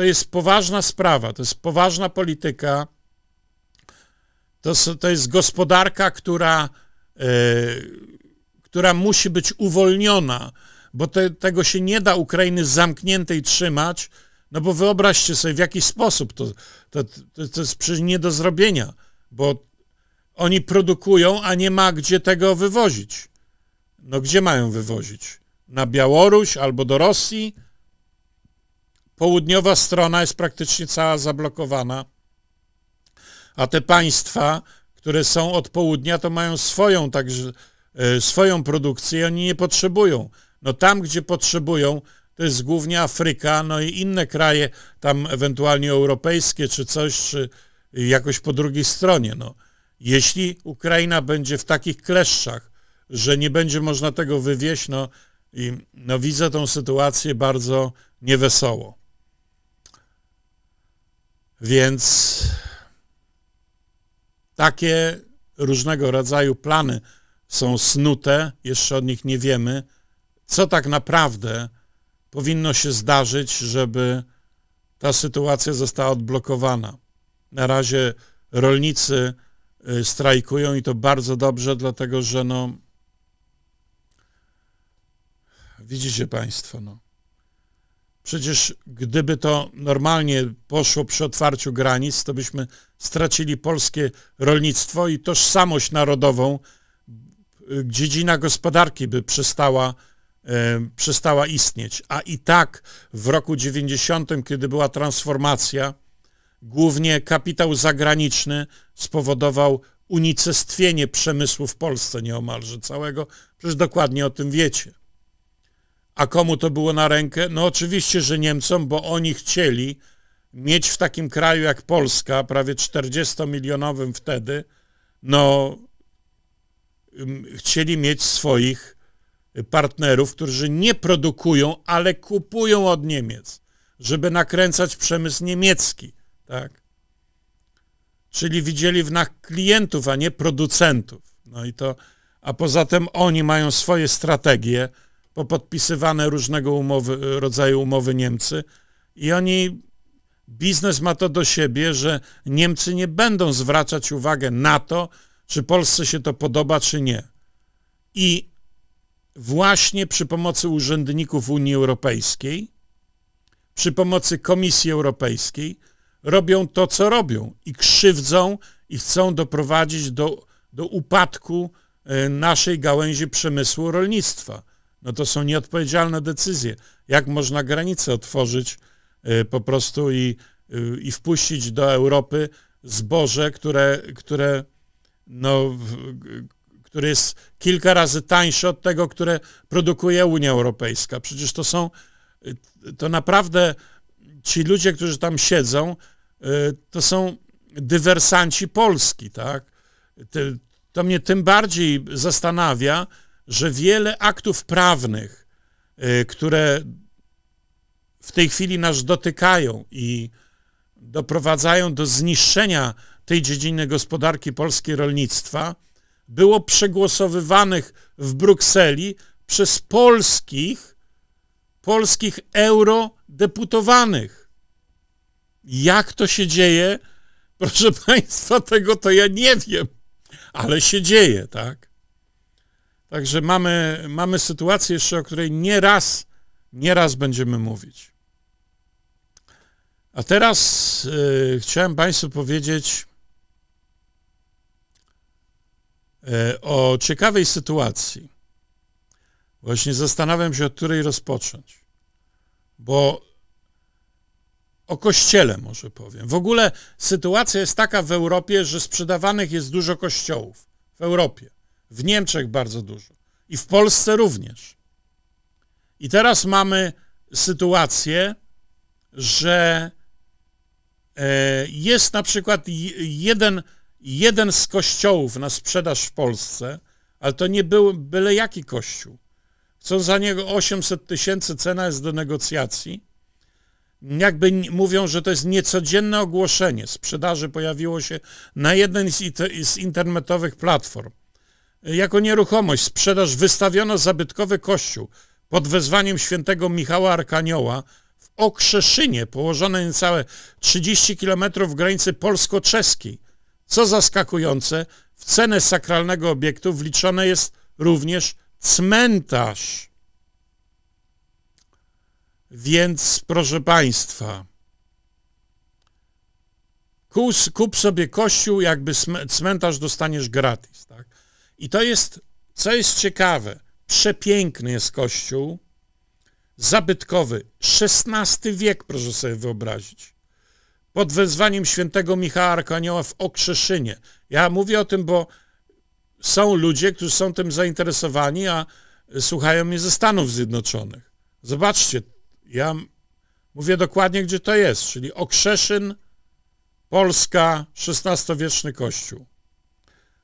to jest poważna sprawa, to jest poważna polityka, to, to jest gospodarka, która, e, która musi być uwolniona, bo te, tego się nie da Ukrainy zamkniętej trzymać, no bo wyobraźcie sobie, w jaki sposób to, to, to, to jest przecież nie do zrobienia, bo oni produkują, a nie ma gdzie tego wywozić. No gdzie mają wywozić? Na Białoruś albo do Rosji? południowa strona jest praktycznie cała zablokowana, a te państwa, które są od południa, to mają swoją także e, swoją produkcję i oni nie potrzebują. No tam, gdzie potrzebują, to jest głównie Afryka, no i inne kraje, tam ewentualnie europejskie czy coś, czy jakoś po drugiej stronie. No. Jeśli Ukraina będzie w takich kleszczach, że nie będzie można tego wywieźć, no, i, no widzę tą sytuację bardzo niewesoło. Więc takie różnego rodzaju plany są snute, jeszcze od nich nie wiemy, co tak naprawdę powinno się zdarzyć, żeby ta sytuacja została odblokowana. Na razie rolnicy y, strajkują i to bardzo dobrze, dlatego że no, widzicie Państwo, no, Przecież gdyby to normalnie poszło przy otwarciu granic, to byśmy stracili polskie rolnictwo i tożsamość narodową. Dziedzina gospodarki by przestała, e, przestała istnieć. A i tak w roku 90, kiedy była transformacja, głównie kapitał zagraniczny spowodował unicestwienie przemysłu w Polsce nieomalże całego. Przecież dokładnie o tym wiecie. A komu to było na rękę? No oczywiście, że Niemcom, bo oni chcieli mieć w takim kraju jak Polska, prawie 40-milionowym wtedy, no chcieli mieć swoich partnerów, którzy nie produkują, ale kupują od Niemiec, żeby nakręcać przemysł niemiecki, tak? Czyli widzieli w nas klientów, a nie producentów. No i to, a poza tym oni mają swoje strategie, popodpisywane różnego umowy, rodzaju umowy Niemcy i oni, biznes ma to do siebie, że Niemcy nie będą zwracać uwagi na to, czy Polsce się to podoba, czy nie. I właśnie przy pomocy urzędników Unii Europejskiej, przy pomocy Komisji Europejskiej, robią to, co robią i krzywdzą i chcą doprowadzić do, do upadku e, naszej gałęzi przemysłu rolnictwa no to są nieodpowiedzialne decyzje. Jak można granice otworzyć e, po prostu i, e, i wpuścić do Europy zboże, które, które, no, które jest kilka razy tańsze od tego, które produkuje Unia Europejska. Przecież to są, e, to naprawdę ci ludzie, którzy tam siedzą, to są dywersanci Polski, tak? To mnie tym bardziej zastanawia, że wiele aktów prawnych, y, które w tej chwili nas dotykają i doprowadzają do zniszczenia tej dziedziny gospodarki polskiej rolnictwa, było przegłosowywanych w Brukseli przez polskich, polskich eurodeputowanych. Jak to się dzieje? Proszę Państwa, tego to ja nie wiem, ale się dzieje, tak? Także mamy, mamy sytuację jeszcze, o której nieraz, nieraz będziemy mówić. A teraz e, chciałem Państwu powiedzieć e, o ciekawej sytuacji. Właśnie zastanawiam się, od której rozpocząć. Bo o kościele może powiem. W ogóle sytuacja jest taka w Europie, że sprzedawanych jest dużo kościołów. W Europie w Niemczech bardzo dużo i w Polsce również. I teraz mamy sytuację, że e, jest na przykład jeden, jeden z kościołów na sprzedaż w Polsce, ale to nie był byle jaki kościół. Co za niego 800 tysięcy, cena jest do negocjacji. Jakby mówią, że to jest niecodzienne ogłoszenie sprzedaży pojawiło się na jednej z internetowych platform jako nieruchomość. Sprzedaż wystawiono zabytkowy kościół pod wezwaniem świętego Michała Arkanioła w Okrzeszynie, położone niecałe 30 km w granicy polsko-czeskiej. Co zaskakujące, w cenę sakralnego obiektu wliczony jest również cmentarz. Więc, proszę Państwa, kup, kup sobie kościół, jakby cmentarz dostaniesz gratis. Tak? I to jest, co jest ciekawe, przepiękny jest kościół, zabytkowy, XVI wiek, proszę sobie wyobrazić, pod wezwaniem świętego Michała Arkanioła w Okrzeszynie. Ja mówię o tym, bo są ludzie, którzy są tym zainteresowani, a słuchają mnie ze Stanów Zjednoczonych. Zobaczcie, ja mówię dokładnie, gdzie to jest, czyli Okrzeszyn, Polska, XVI-wieczny kościół.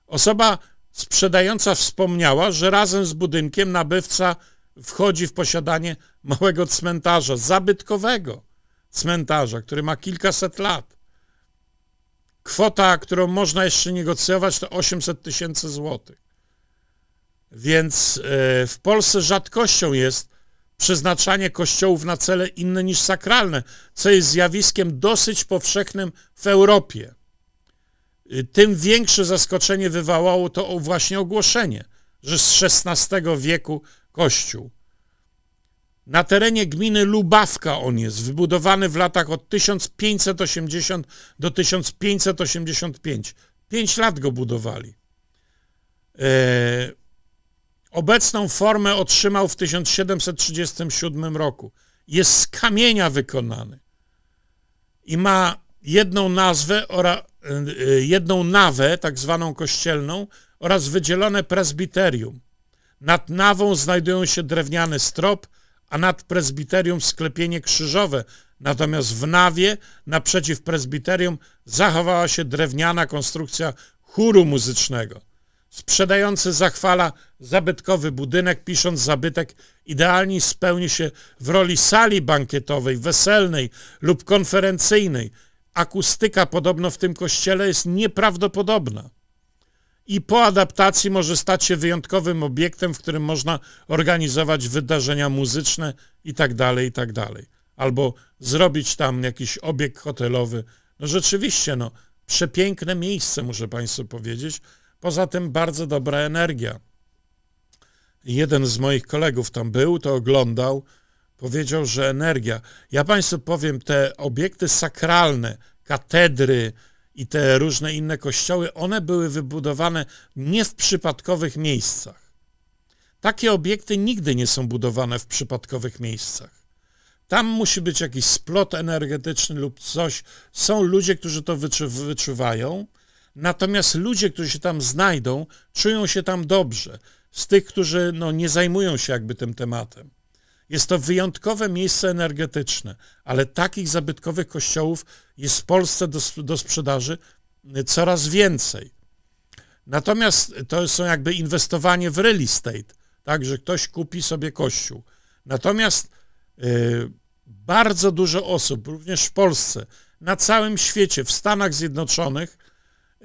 Osoba Sprzedająca wspomniała, że razem z budynkiem nabywca wchodzi w posiadanie małego cmentarza, zabytkowego cmentarza, który ma kilkaset lat. Kwota, którą można jeszcze negocjować, to 800 tysięcy złotych. Więc e, w Polsce rzadkością jest przeznaczanie kościołów na cele inne niż sakralne, co jest zjawiskiem dosyć powszechnym w Europie. Y, tym większe zaskoczenie wywołało to właśnie ogłoszenie, że z XVI wieku kościół. Na terenie gminy Lubawka on jest, wybudowany w latach od 1580 do 1585. Pięć lat go budowali. Eee, obecną formę otrzymał w 1737 roku. Jest z kamienia wykonany i ma jedną nazwę oraz y, y, jedną nawę, tak zwaną kościelną, oraz wydzielone prezbiterium. Nad nawą znajdują się drewniany strop, a nad prezbiterium sklepienie krzyżowe. Natomiast w nawie, naprzeciw prezbiterium, zachowała się drewniana konstrukcja chóru muzycznego. Sprzedający zachwala zabytkowy budynek, pisząc zabytek idealnie spełni się w roli sali bankietowej, weselnej lub konferencyjnej – akustyka podobno w tym kościele jest nieprawdopodobna. I po adaptacji może stać się wyjątkowym obiektem, w którym można organizować wydarzenia muzyczne itd., tak tak dalej. Albo zrobić tam jakiś obiekt hotelowy. No rzeczywiście, no, przepiękne miejsce, muszę Państwu powiedzieć. Poza tym bardzo dobra energia. Jeden z moich kolegów tam był, to oglądał powiedział, że energia. Ja Państwu powiem, te obiekty sakralne, katedry i te różne inne kościoły, one były wybudowane nie w przypadkowych miejscach. Takie obiekty nigdy nie są budowane w przypadkowych miejscach. Tam musi być jakiś splot energetyczny lub coś. Są ludzie, którzy to wyczu wyczuwają, natomiast ludzie, którzy się tam znajdą, czują się tam dobrze. Z tych, którzy no, nie zajmują się jakby tym tematem. Jest to wyjątkowe miejsce energetyczne, ale takich zabytkowych kościołów jest w Polsce do, do sprzedaży y, coraz więcej. Natomiast to są jakby inwestowanie w real estate, tak, że ktoś kupi sobie kościół. Natomiast y, bardzo dużo osób, również w Polsce, na całym świecie, w Stanach Zjednoczonych,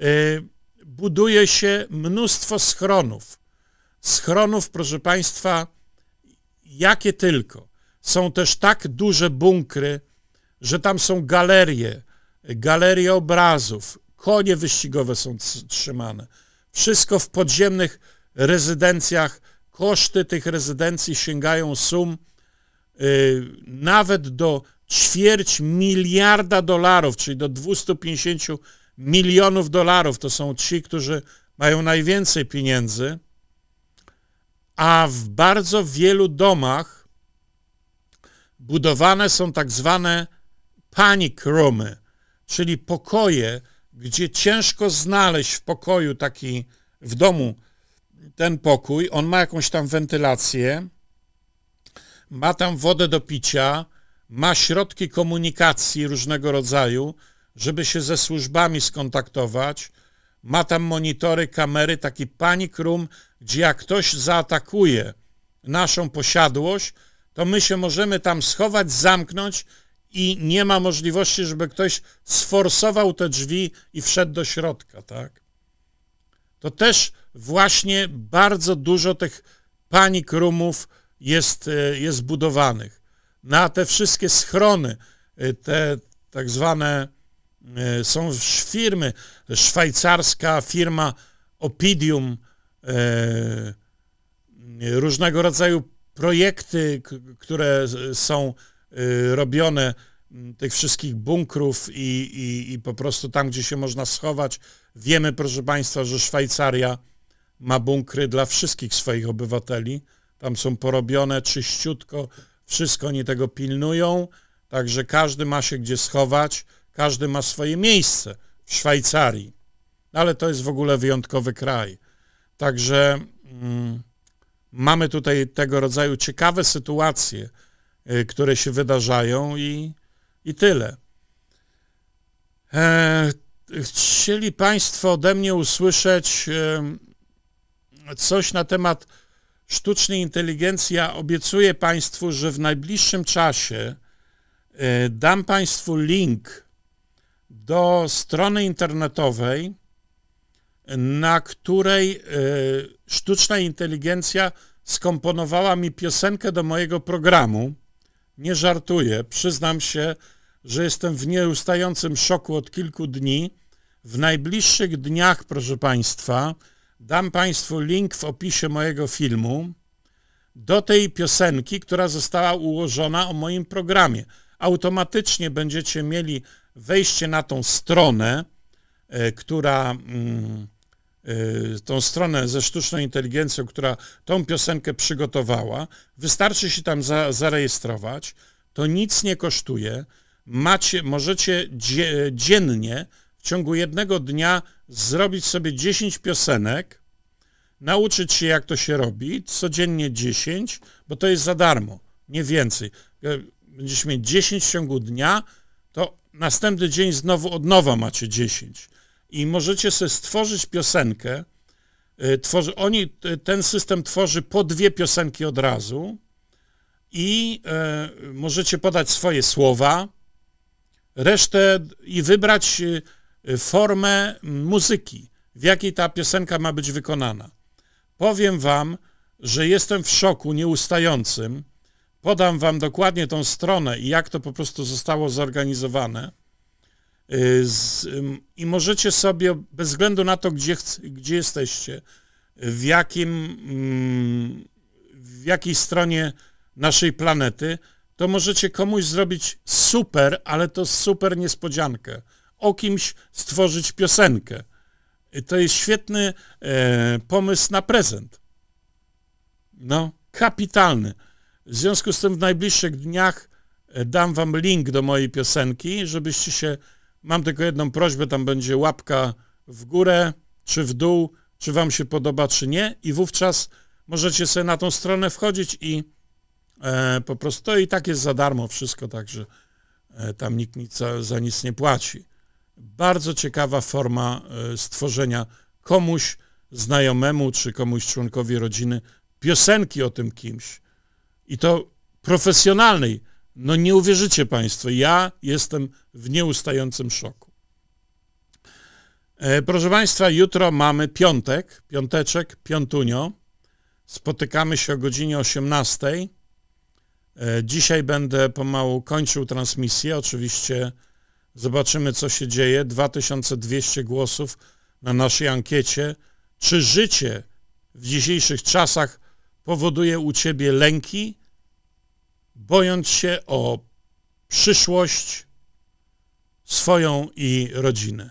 y, buduje się mnóstwo schronów. Schronów, proszę Państwa, jakie tylko. Są też tak duże bunkry, że tam są galerie, galerie obrazów, konie wyścigowe są trzymane. Wszystko w podziemnych rezydencjach. Koszty tych rezydencji sięgają sum yy, nawet do ćwierć miliarda dolarów, czyli do 250 milionów dolarów. To są ci, którzy mają najwięcej pieniędzy a w bardzo wielu domach budowane są tak zwane panic roomy, czyli pokoje, gdzie ciężko znaleźć w pokoju taki, w domu ten pokój. On ma jakąś tam wentylację, ma tam wodę do picia, ma środki komunikacji różnego rodzaju, żeby się ze służbami skontaktować. Ma tam monitory, kamery, taki panic room gdzie jak ktoś zaatakuje naszą posiadłość, to my się możemy tam schować, zamknąć i nie ma możliwości, żeby ktoś sforsował te drzwi i wszedł do środka, tak? To też właśnie bardzo dużo tych panik rumów jest, e, jest budowanych. Na te wszystkie schrony, e, te tak zwane, e, są firmy, szwajcarska firma Opidium, E, różnego rodzaju projekty, które są e, robione, tych wszystkich bunkrów i, i, i, po prostu tam, gdzie się można schować. Wiemy, proszę Państwa, że Szwajcaria ma bunkry dla wszystkich swoich obywateli. Tam są porobione czyściutko, wszystko oni tego pilnują, także każdy ma się gdzie schować, każdy ma swoje miejsce w Szwajcarii. Ale to jest w ogóle wyjątkowy kraj. Także mm, mamy tutaj tego rodzaju ciekawe sytuacje, y, które się wydarzają i, i tyle. E, chcieli Państwo ode mnie usłyszeć y, coś na temat sztucznej inteligencji. Ja obiecuję Państwu, że w najbliższym czasie y, dam Państwu link do strony internetowej, na której e, sztuczna inteligencja skomponowała mi piosenkę do mojego programu. Nie żartuję, przyznam się, że jestem w nieustającym szoku od kilku dni. W najbliższych dniach, proszę Państwa, dam Państwu link w opisie mojego filmu do tej piosenki, która została ułożona o moim programie. Automatycznie będziecie mieli wejście na tą stronę, E, która mm, e, tą stronę ze sztuczną inteligencją, która tą piosenkę przygotowała, wystarczy się tam za, zarejestrować, to nic nie kosztuje. Macie, możecie dziennie w ciągu jednego dnia zrobić sobie 10 piosenek, nauczyć się jak to się robi, codziennie 10, bo to jest za darmo, nie więcej. E, będziecie mieć 10 w ciągu dnia, to następny dzień znowu od nowa macie 10 i możecie sobie stworzyć piosenkę. Y, tworzy, oni, y, ten system tworzy po dwie piosenki od razu i e, możecie podać swoje słowa, resztę i wybrać y, formę muzyki, w jakiej ta piosenka ma być wykonana. Powiem wam, że jestem w szoku nieustającym. Podam wam dokładnie tą stronę i jak to po prostu zostało zorganizowane. Y, z, I możecie sobie, bez względu na to, gdzie, gdzie jesteście, w, jakim, mm, w jakiej stronie naszej planety, to możecie komuś zrobić super, ale to super niespodziankę. O kimś stworzyć piosenkę. Y, to jest świetny e, pomysł na prezent. No, kapitalny. W związku z tym w najbliższych dniach e, dam wam link do mojej piosenki, żebyście się Mam tylko jedną prośbę, tam będzie łapka w górę czy w dół, czy wam się podoba, czy nie i wówczas możecie sobie na tą stronę wchodzić i e, po prostu to i tak jest za darmo wszystko, także e, tam nikt nic za, za, nic nie płaci. Bardzo ciekawa forma e, stworzenia komuś znajomemu czy komuś członkowi rodziny piosenki o tym kimś. I to profesjonalnej, no nie uwierzycie Państwo, ja jestem w nieustającym szoku. E, proszę Państwa, jutro mamy piątek, piąteczek, piątunio. Spotykamy się o godzinie 18. E, dzisiaj będę pomału kończył transmisję. Oczywiście zobaczymy, co się dzieje. 2200 głosów na naszej ankiecie. Czy życie w dzisiejszych czasach powoduje u Ciebie lęki, bojąc się o przyszłość swoją i rodzinę.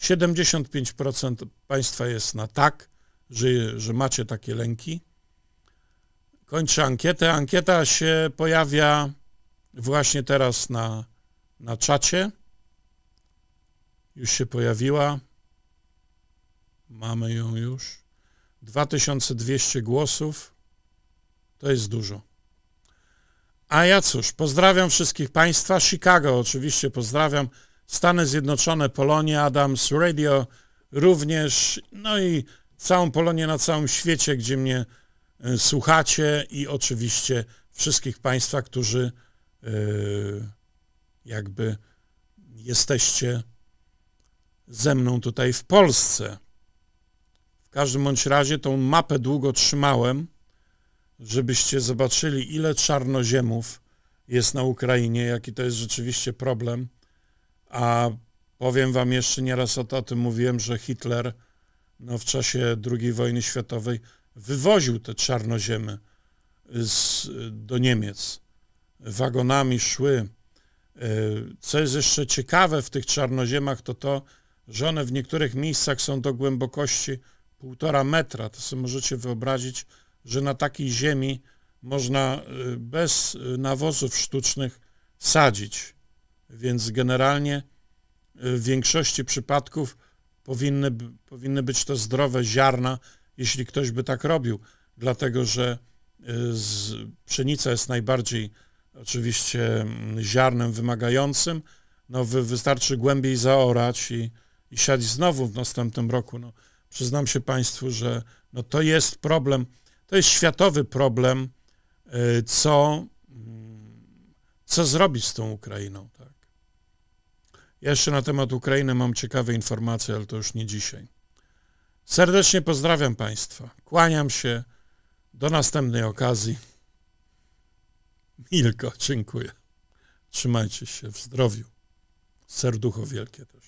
75% Państwa jest na tak, że, że macie takie lęki. Kończę ankietę. Ankieta się pojawia właśnie teraz na, na czacie. Już się pojawiła. Mamy ją już. 2200 głosów. To jest dużo. A ja cóż, pozdrawiam wszystkich Państwa. Chicago oczywiście pozdrawiam. Stany Zjednoczone, Polonia, Adams Radio również. No i całą Polonię na całym świecie, gdzie mnie e, słuchacie i oczywiście wszystkich Państwa, którzy e, jakby jesteście ze mną tutaj w Polsce. W każdym bądź razie tą mapę długo trzymałem żebyście zobaczyli, ile czarnoziemów jest na Ukrainie, jaki to jest rzeczywiście problem. A powiem wam jeszcze nieraz o, to, o tym mówiłem, że Hitler no, w czasie II wojny światowej wywoził te czarnoziemy z, do Niemiec. Wagonami szły. E, co jest jeszcze ciekawe w tych czarnoziemach, to to, że one w niektórych miejscach są do głębokości półtora metra. To sobie możecie wyobrazić, że na takiej ziemi można y, bez y, nawozów sztucznych sadzić. Więc generalnie y, w większości przypadków powinny, powinny być to zdrowe ziarna, jeśli ktoś by tak robił, dlatego że z, pszenica jest najbardziej oczywiście mm, ziarnem wymagającym. No, wy, wystarczy głębiej zaorać i, i siać znowu w następnym roku. No, przyznam się Państwu, że no, to jest problem to jest światowy problem, e, co, co zrobić z tą Ukrainą. Tak. Ja jeszcze na temat Ukrainy mam ciekawe informacje, ale to już nie dzisiaj. Serdecznie pozdrawiam Państwa. Kłaniam się. Do następnej okazji. Milko, dziękuję. Trzymajcie się w zdrowiu. Serducho wielkie też.